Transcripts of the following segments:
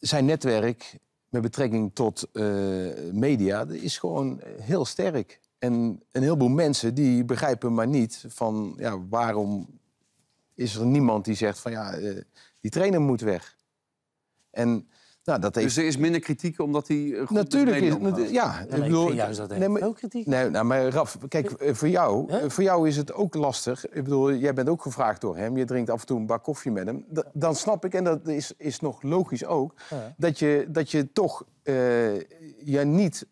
zijn netwerk met betrekking tot uh, media is gewoon heel sterk. En een heleboel mensen die begrijpen maar niet van ja, waarom is er niemand die zegt van ja, eh, die trainer moet weg. En nou, dat Dus er is minder kritiek omdat hij eh, goed Natuurlijk is ja. ik bedoel, dat nee, maar, kritiek. Nee, nou, maar Raf, kijk, eh, voor jou, voor jou is het ook lastig. Ik bedoel, jij bent ook gevraagd door hem. Je drinkt af en toe een bak koffie met hem. dan snap ik, en dat is, is nog logisch ook, dat, je, dat je toch eh, je niet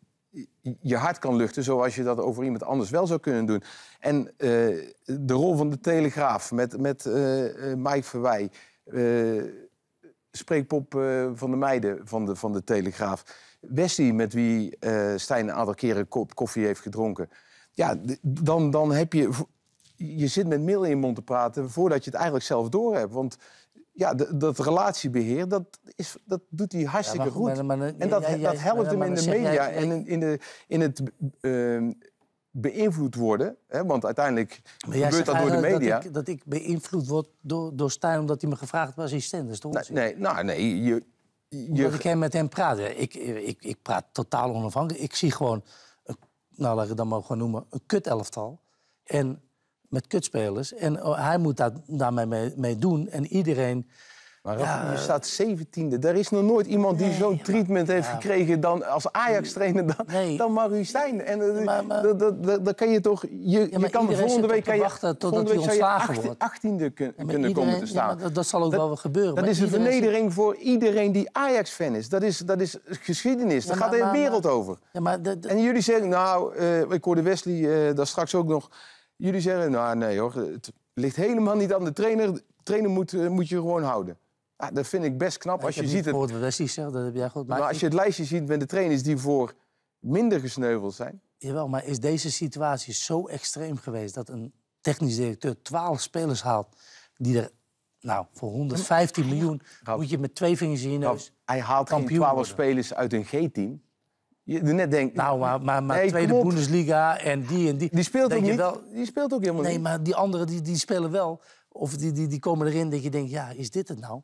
je hart kan luchten zoals je dat over iemand anders wel zou kunnen doen. En de rol van de Telegraaf met, met uh, Mike Verwij spreekpop uh, van de meiden van de, van de Telegraaf. Westie, met wie eh, Stijn een aantal keren koffie heeft gedronken. Ja, dan, dan heb je... Je zit met middel in je mond te praten voordat je het eigenlijk zelf doorhebt. Want ja, dat relatiebeheer, dat, is, dat doet hij hartstikke goed. en dat, dat helpt hem in de media en in, in, de, in het ehm, beïnvloed worden. Hè? Want uiteindelijk gebeurt dat door de media. Dat ik, dat ik beïnvloed word door, door Stijn omdat hij me gevraagd was assistent. Dat is toch Nee, nee, nou, nee je, je... Omdat ik hem met hem praat. Ik, ik, ik praat totaal onafhankelijk. Ik zie gewoon, nou laat ik het dan maar gewoon noemen, een kutelftal. En met kutspelers. En oh, hij moet daar, daarmee mee doen. En iedereen maar ja, je eh, staat 17e. Er is nog nooit iemand die zo'n treatment heeft gekregen dan als Ajax-trainer dan, nee. dan Stijn. En eh, maar, dan kan je toch. Je, je kan volgende week kan je wachten totdat hij ontslagen wordt. 18e kunnen komen te staan. Dat, dat, zal ook wel gebeuren. Dat is een vernedering voor iedereen die Ajax-fan is. Dat, is. dat is geschiedenis. Daar gaat de wereld over. en jullie zeggen, nou, uh, ik hoorde Wesley uh, daar straks ook nog. Jullie zeggen, nou nee hoor, het ligt helemaal niet aan de trainer. trainer moet, moet je gewoon houden. Ja, ah, dat vind ik best knap. Als je ziet het... dat heb jij goed. Maar, maar als je het lijstje ziet met de trainers die voor minder gesneuveld zijn. Jawel, maar is deze situatie zo extreem geweest dat een technisch directeur 12 spelers haalt die er nou, voor 115 hm. miljoen moet je met twee vingers in je neus. hij haalt 12 spelers uit een G-team. Je net denkt... Nou, maar, maar, maar nee, tweede Bundesliga en die en die. Die speelt ook niet. Wel, die speelt ook helemaal niet. Nee, maar die anderen die, die spelen wel. Of die, die, die komen erin dat je denkt, ja, is dit het nou?